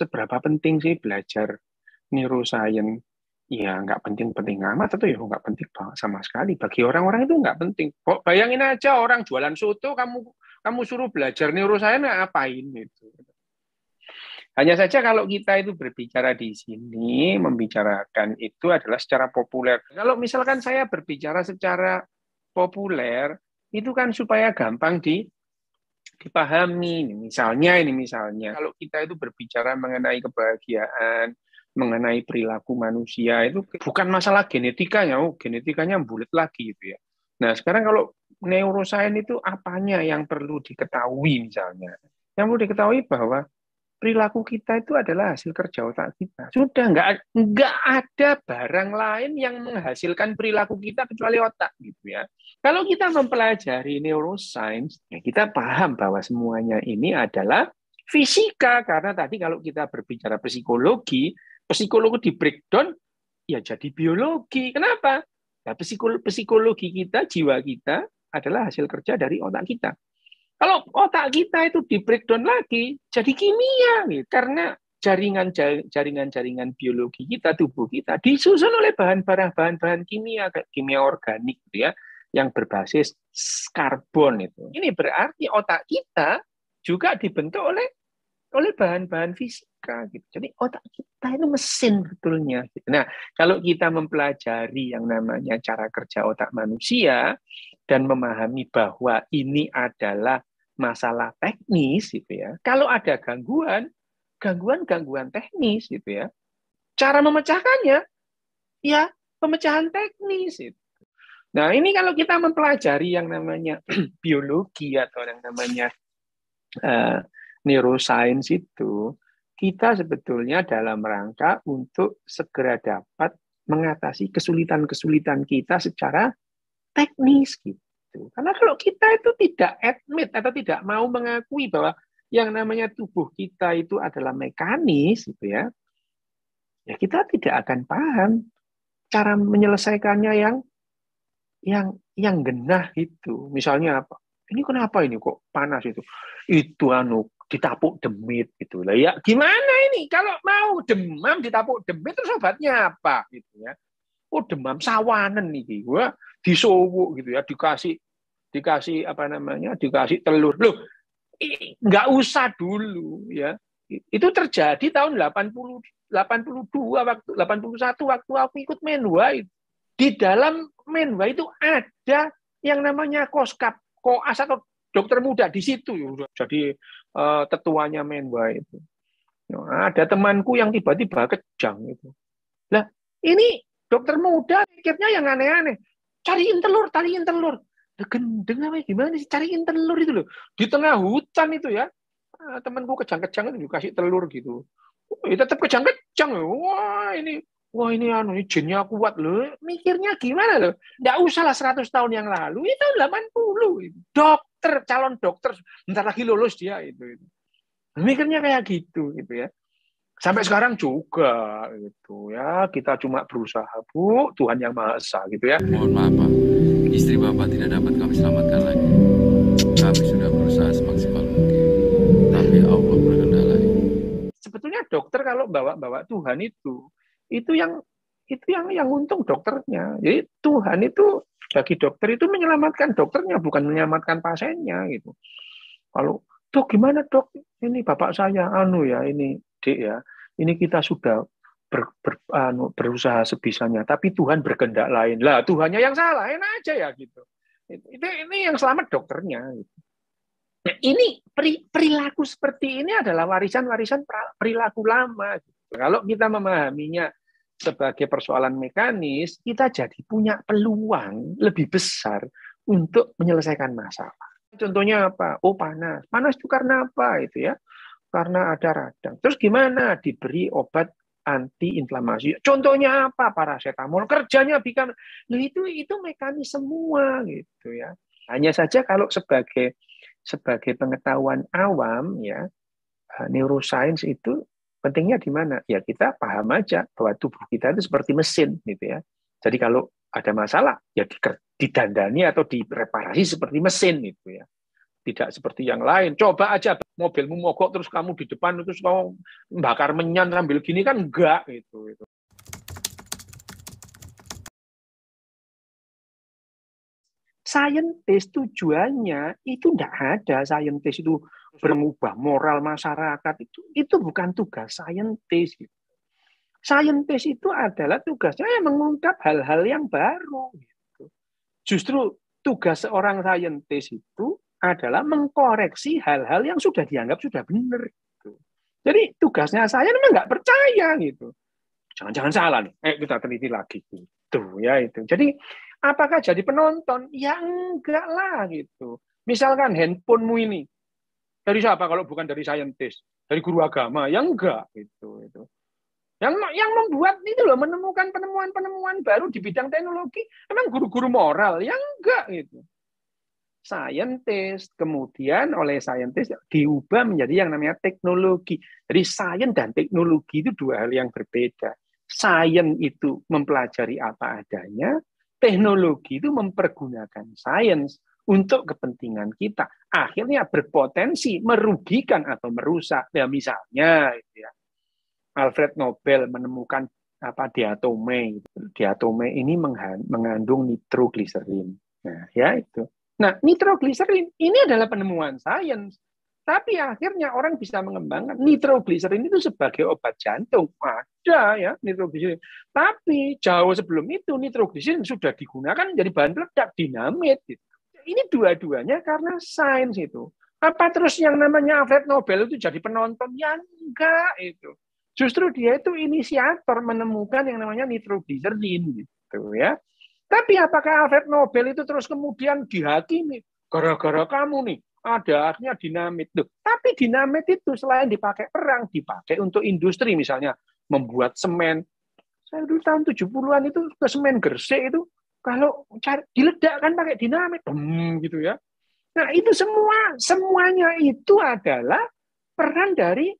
seberapa penting sih belajar neuroscience? Ya nggak penting-penting amat, atau ya nggak penting banget sama sekali. Bagi orang-orang itu nggak penting. Bayangin aja orang jualan soto, kamu kamu suruh belajar neuroscience ngapain itu. Hanya saja kalau kita itu berbicara di sini, membicarakan itu adalah secara populer. Kalau misalkan saya berbicara secara populer, itu kan supaya gampang di dipahami. Ini misalnya ini misalnya kalau kita itu berbicara mengenai kebahagiaan, mengenai perilaku manusia itu bukan masalah genetikanya, oh genetikanya bulat lagi gitu ya. Nah, sekarang kalau neurosain itu apanya yang perlu diketahui misalnya? Yang perlu diketahui bahwa perilaku kita itu adalah hasil kerja otak kita. Sudah nggak nggak ada barang lain yang menghasilkan perilaku kita kecuali otak gitu ya. Kalau kita mempelajari neuroscience, ya kita paham bahwa semuanya ini adalah fisika karena tadi kalau kita berbicara psikologi, psikologi di breakdown ya jadi biologi. Kenapa? Ya, psikologi kita, jiwa kita adalah hasil kerja dari otak kita. Kalau otak kita itu di breakdown lagi, jadi kimia gitu. Karena jaringan jaringan biologi kita, tubuh kita disusun oleh bahan-bahan kimia, kimia organik gitu ya, yang berbasis karbon itu. Ini berarti otak kita juga dibentuk oleh oleh bahan-bahan fisika gitu. Jadi otak kita itu mesin betulnya. Gitu. Nah, kalau kita mempelajari yang namanya cara kerja otak manusia dan memahami bahwa ini adalah masalah teknis gitu ya. Kalau ada gangguan, gangguan-gangguan teknis gitu ya. Cara memecahkannya ya pemecahan teknis itu. Nah, ini kalau kita mempelajari yang namanya biologi atau yang namanya uh, neuroscience itu, kita sebetulnya dalam rangka untuk segera dapat mengatasi kesulitan-kesulitan kita secara teknis gitu itu. Karena kalau kita itu tidak admit atau tidak mau mengakui bahwa yang namanya tubuh kita itu adalah mekanis gitu ya. Ya kita tidak akan paham cara menyelesaikannya yang yang yang genah itu. Misalnya apa? Ini kenapa ini kok panas itu? Itu anu ditapuk demit gitu lah. Ya gimana ini? Kalau mau demam ditapuk demit terus obatnya apa gitu ya? oh demam sawanan nih gue disowo gitu ya dikasih dikasih apa namanya dikasih telur loh nggak usah dulu ya itu terjadi tahun 80 82 waktu 81 waktu aku ikut Menwa Di dalam Menwa itu ada yang namanya Koskap, Koas atau dokter muda di situ jadi eh, tetuanya Menwa itu. Nah, ada temanku yang tiba-tiba kejang itu. Lah, ini dokter muda mikirnya yang aneh-aneh. Cariin telur, cariin telur. Gendeng apa ya? gimana sih cariin telur itu loh. Di tengah hutan itu ya. Ah, temanku kejang-kejang itu dikasih telur gitu. Ya eh, tetap kejang-kejang. Wah ini Wah ini anu ini jinnya kuat loh. Mikirnya gimana loh? Nggak usah lah 100 tahun yang lalu itu 80 dokter calon dokter bentar lagi lulus dia itu. itu. Mikirnya kayak gitu gitu ya sampai sekarang juga gitu ya kita cuma berusaha bu Tuhan yang maha esa gitu ya mohon maaf pak istri bapak tidak dapat kami selamatkan lagi kami sudah berusaha semaksimal mungkin tapi Allah berkendala sebetulnya dokter kalau bawa-bawa Tuhan itu itu yang itu yang yang untung dokternya jadi Tuhan itu bagi dokter itu menyelamatkan dokternya bukan menyelamatkan pasiennya gitu kalau dok gimana dok ini bapak saya anu ya ini adik ya, ini kita sudah ber, ber, anu, berusaha sebisanya, tapi Tuhan berkehendak lain. Lah, Tuhannya yang salah, enak aja ya gitu. Itu ini yang selamat dokternya. Gitu. Nah, ini perilaku seperti ini adalah warisan-warisan perilaku lama. Gitu. Kalau kita memahaminya sebagai persoalan mekanis, kita jadi punya peluang lebih besar untuk menyelesaikan masalah. Contohnya apa? Oh panas. Panas itu karena apa itu ya? karena ada radang. Terus gimana diberi obat antiinflamasi? Contohnya apa? Parasetamol. Kerjanya bikin nah, itu itu mekanisme semua gitu ya. Hanya saja kalau sebagai sebagai pengetahuan awam ya eh, neuroscience itu pentingnya di mana? Ya kita paham aja bahwa tubuh kita itu seperti mesin gitu ya. Jadi kalau ada masalah ya didandani atau direparasi seperti mesin gitu ya tidak seperti yang lain. Coba aja mobilmu mogok terus kamu di depan terus kamu bakar menyan sambil gini kan enggak gitu. gitu. Scientist tujuannya itu enggak ada. scientist itu berubah moral masyarakat itu itu bukan tugas scientist. Gitu. Scientist itu adalah tugasnya yang mengungkap hal-hal yang baru. Gitu. Justru tugas seorang scientist itu adalah mengkoreksi hal-hal yang sudah dianggap sudah benar. Gitu. Jadi tugasnya saya memang nggak percaya gitu. Jangan-jangan salah nih. Eh kita teliti lagi gitu ya itu. Jadi apakah jadi penonton? Ya enggak lah gitu. Misalkan handphonemu ini dari siapa kalau bukan dari saintis, dari guru agama? yang enggak gitu itu. Yang yang membuat itu loh menemukan penemuan-penemuan baru di bidang teknologi emang guru-guru moral? yang enggak gitu scientist, kemudian oleh scientist diubah menjadi yang namanya teknologi. Jadi sains dan teknologi itu dua hal yang berbeda. Sains itu mempelajari apa adanya, teknologi itu mempergunakan sains untuk kepentingan kita. Akhirnya berpotensi merugikan atau merusak. Ya misalnya gitu ya. Alfred Nobel menemukan apa diatome. Diatome ini mengandung nitroglycerin. Nah, ya itu Nah, nitroglycerin ini adalah penemuan sains. Tapi akhirnya orang bisa mengembangkan nitroglycerin itu sebagai obat jantung. Ada ya nitroglycerin. Tapi jauh sebelum itu nitroglycerin sudah digunakan jadi bahan peledak dinamit. Gitu. Ini dua-duanya karena sains itu. Apa terus yang namanya Alfred Nobel itu jadi penonton? Ya enggak itu. Justru dia itu inisiator menemukan yang namanya nitroglycerin. gitu ya. Tapi apakah Alfred Nobel itu terus kemudian dihakimi? Gara-gara kamu nih, ada akhirnya dinamit. Tuh. Tapi dinamit itu selain dipakai perang, dipakai untuk industri misalnya. Membuat semen. Saya dulu tahun 70-an itu ke semen gersik itu kalau cari diledakkan pakai dinamit Dem, gitu ya nah itu semua semuanya itu adalah peran dari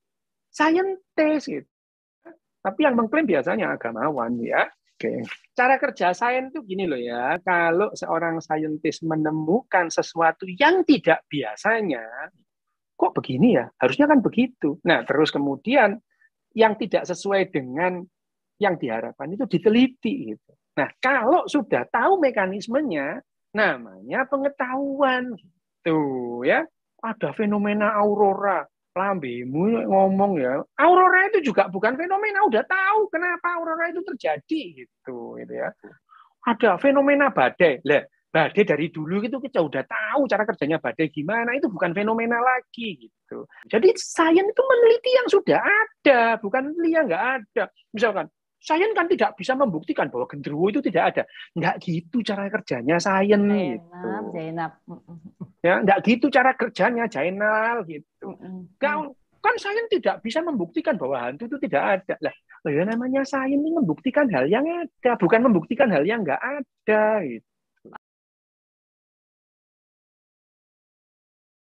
saintis gitu tapi yang mengklaim biasanya agamawan ya Okay. Cara kerja sains itu gini loh ya, kalau seorang saintis menemukan sesuatu yang tidak biasanya, kok begini ya? Harusnya kan begitu. Nah, terus kemudian yang tidak sesuai dengan yang diharapkan itu diteliti gitu. Nah, kalau sudah tahu mekanismenya, namanya pengetahuan. Tuh ya, ada fenomena aurora lambemu ngomong ya aurora itu juga bukan fenomena udah tahu kenapa aurora itu terjadi gitu gitu ya ada fenomena badai lah badai dari dulu itu kita udah tahu cara kerjanya badai gimana itu bukan fenomena lagi gitu jadi sains itu meneliti yang sudah ada bukan meneliti yang nggak ada misalkan Sains kan tidak bisa membuktikan bahwa genderuwo itu tidak ada. nggak gitu cara kerjanya sains gitu. Ya, nggak gitu cara kerjanya Jainal gitu. Gak, hmm. kan sains tidak bisa membuktikan bahwa hantu itu tidak ada. Lah, oh ya namanya sains ini membuktikan hal yang ada, bukan membuktikan hal yang nggak ada. Gitu.